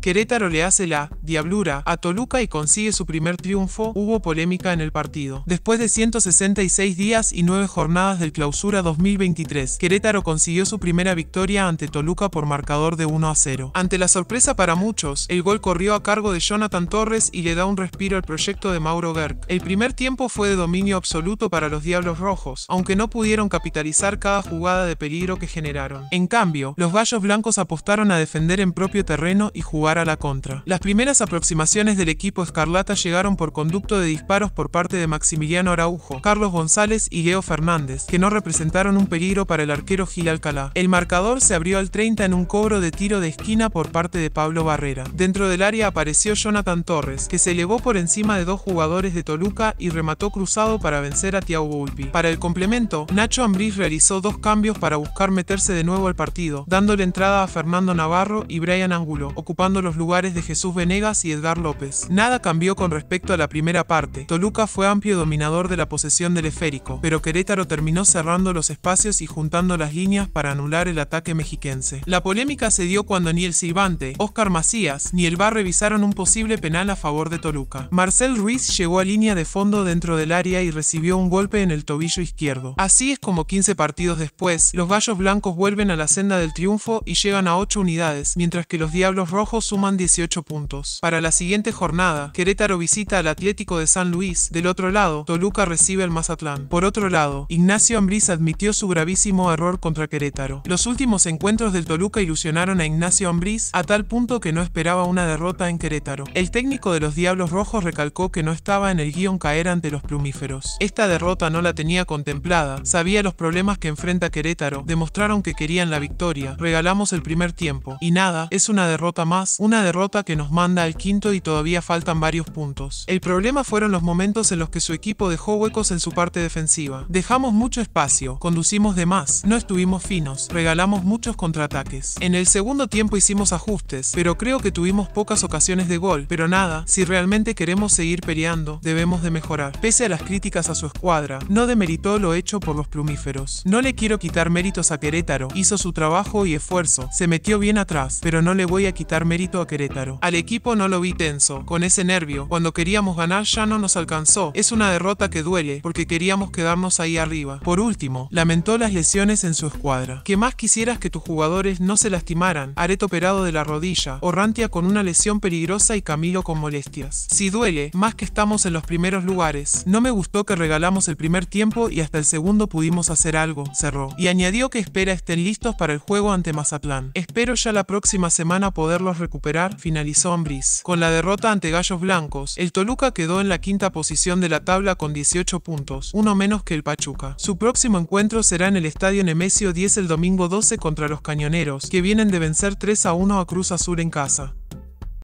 Querétaro le hace la diablura a Toluca y consigue su primer triunfo, hubo polémica en el partido. Después de 166 días y 9 jornadas del clausura 2023, Querétaro consiguió su primera victoria ante Toluca por marcador de 1 a 0. Ante la sorpresa para muchos, el gol corrió a cargo de Jonathan Torres y le da un respiro al proyecto de Mauro Gerg. El primer tiempo fue de dominio absoluto para los Diablos Rojos, aunque no pudieron capitalizar cada jugada de peligro que generaron. En cambio, los Gallos Blancos apostaron a defender en propio terreno y jugar a la contra. Las primeras aproximaciones del equipo escarlata llegaron por conducto de disparos por parte de Maximiliano Araujo, Carlos González y Leo Fernández, que no representaron un peligro para el arquero Gil Alcalá. El marcador se abrió al 30 en un cobro de tiro de esquina por parte de Pablo Barrera. Dentro del área apareció Jonathan Torres, que se elevó por encima de dos jugadores de Toluca y remató cruzado para vencer a Tiago Volpi. Para el complemento, Nacho Ambriz realizó dos cambios para buscar meterse de nuevo al partido, dándole entrada a Fernando Navarro y Brian Angulo, ocupando los lugares de Jesús Venegas y Edgar López. Nada cambió con respecto a la primera parte. Toluca fue amplio dominador de la posesión del esférico, pero Querétaro terminó cerrando los espacios y juntando las líneas para anular el ataque mexiquense. La polémica se dio cuando ni el silbante, Oscar Macías, ni el Bar revisaron un posible penal a favor de Toluca. Marcel Ruiz llegó a línea de fondo dentro del área y recibió un golpe en el tobillo izquierdo. Así es como 15 partidos después, los gallos blancos vuelven a la senda del triunfo y llegan a 8 unidades, mientras que los diablos rojos suman 18 puntos. Para la siguiente jornada, Querétaro visita al Atlético de San Luis, del otro lado, Toluca recibe al Mazatlán. Por otro lado, Ignacio Ambriz admitió su gravísimo error contra Querétaro. Los últimos encuentros del Toluca ilusionaron a Ignacio Ambriz a tal punto que no esperaba una derrota en Querétaro. El técnico de los Diablos Rojos recalcó que no estaba en el guión caer ante los plumíferos. Esta derrota no la tenía contemplada, sabía los problemas que enfrenta Querétaro, demostraron que querían la victoria, regalamos el primer tiempo. Y nada, es una derrota más, una derrota que nos manda al quinto y todavía faltan varios puntos. El problema fueron los momentos en los que su equipo dejó huecos en su parte defensiva. Dejamos mucho espacio, conducimos de más, no estuvimos finos, regalamos muchos contraataques. En el segundo tiempo hicimos ajustes, pero creo que tuvimos pocas ocasiones de gol, pero nada, si realmente queremos seguir peleando, debemos de mejorar. Pese a las críticas a su escuadra, no demeritó lo hecho por los plumíferos. No le quiero quitar méritos a Querétaro, hizo su trabajo y esfuerzo, se metió bien atrás, pero no le voy a quitar méritos a Querétaro. Al equipo no lo vi tenso, con ese nervio. Cuando queríamos ganar ya no nos alcanzó. Es una derrota que duele, porque queríamos quedarnos ahí arriba. Por último, lamentó las lesiones en su escuadra. ¿Qué más quisieras que tus jugadores no se lastimaran. Areto operado de la rodilla, Orrantia con una lesión peligrosa y Camilo con molestias. Si duele, más que estamos en los primeros lugares. No me gustó que regalamos el primer tiempo y hasta el segundo pudimos hacer algo, cerró. Y añadió que espera estén listos para el juego ante Mazatlán. Espero ya la próxima semana poderlos recuperar finalizó Ambriz. Con la derrota ante Gallos Blancos, el Toluca quedó en la quinta posición de la tabla con 18 puntos, uno menos que el Pachuca. Su próximo encuentro será en el Estadio Nemesio 10 el domingo 12 contra los Cañoneros, que vienen de vencer 3 a 1 a Cruz Azul en casa.